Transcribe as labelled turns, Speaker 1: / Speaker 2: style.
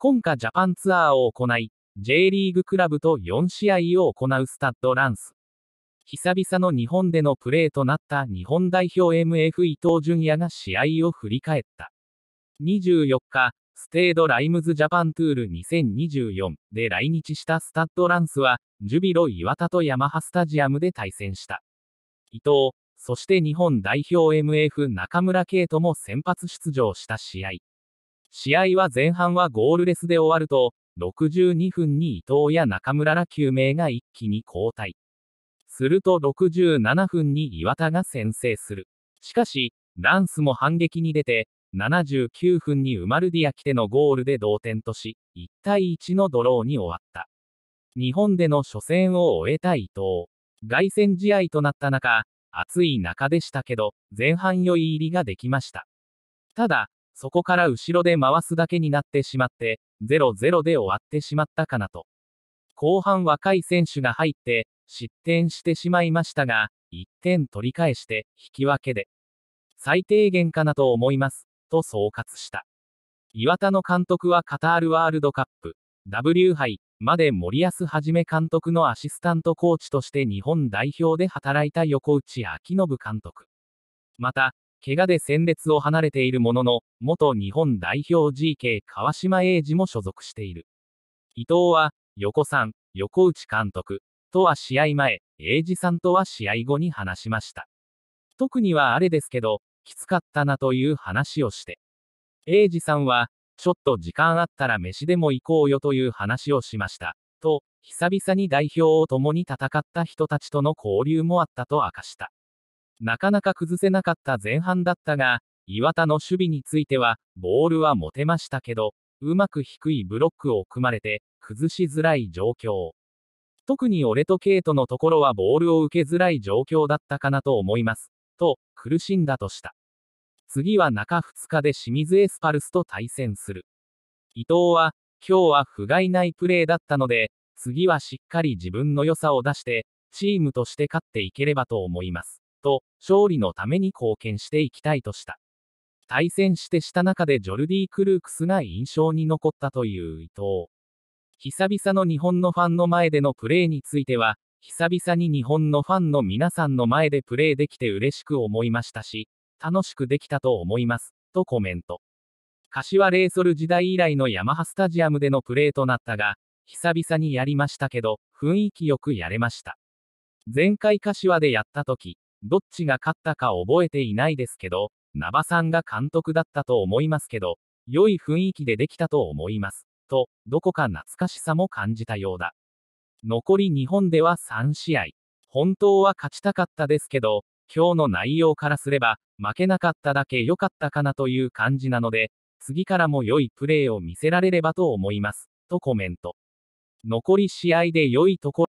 Speaker 1: 今夏ジャパンツアーを行い、J リーグクラブと4試合を行うスタッドランス。久々の日本でのプレーとなった日本代表 MF 伊藤純也が試合を振り返った。24日、ステードライムズジャパントゥール2024で来日したスタッドランスは、ジュビロ岩田とヤマハスタジアムで対戦した。伊藤、そして日本代表 MF 中村圭斗も先発出場した試合。試合は前半はゴールレスで終わると、62分に伊藤や中村ら9名が一気に交代。すると67分に岩田が先制する。しかし、ランスも反撃に出て、79分にウマルディア来てのゴールで同点とし、1対1のドローに終わった。日本での初戦を終えた伊藤。凱旋試合となった中、暑い中でしたけど、前半良い入りができました。ただ、そこから後ろで回すだけになってしまって、0-0で終わってしまったかなと。後半若い選手が入って、失点してしまいましたが、1点取り返して、引き分けで。最低限かなと思います、と総括した。岩田の監督はカタールワールドカップ、W 杯まで森保はじめ監督のアシスタントコーチとして日本代表で働いた横内明信監督。また、怪我で戦列を離れているものの、元日本代表 GK 川島英二も所属している。伊藤は、横さん、横内監督、とは試合前、英二さんとは試合後に話しました。特にはあれですけど、きつかったなという話をして。英二さんは、ちょっと時間あったら飯でも行こうよという話をしました。と、久々に代表を共に戦った人たちとの交流もあったと明かした。なかなか崩せなかった前半だったが、岩田の守備については、ボールは持てましたけど、うまく低いブロックを組まれて、崩しづらい状況。特に俺とケイトのところはボールを受けづらい状況だったかなと思います。と、苦しんだとした。次は中2日で清水エスパルスと対戦する。伊藤は、今日は不甲斐ないプレーだったので、次はしっかり自分の良さを出して、チームとして勝っていければと思います。と、勝利のために貢献していきたいとした。対戦してした中でジョルディ・クルークスが印象に残ったという伊藤。久々の日本のファンの前でのプレーについては、久々に日本のファンの皆さんの前でプレーできて嬉しく思いましたし、楽しくできたと思います、とコメント。柏レイソル時代以来のヤマハスタジアムでのプレーとなったが、久々にやりましたけど、雰囲気よくやれました。前回柏でやった時、どっちが勝ったか覚えていないですけど、ナバさんが監督だったと思いますけど、良い雰囲気でできたと思います。と、どこか懐かしさも感じたようだ。残り日本では3試合。本当は勝ちたかったですけど、今日の内容からすれば、負けなかっただけ良かったかなという感じなので、次からも良いプレーを見せられればと思います。とコメント。残り試合で良いところ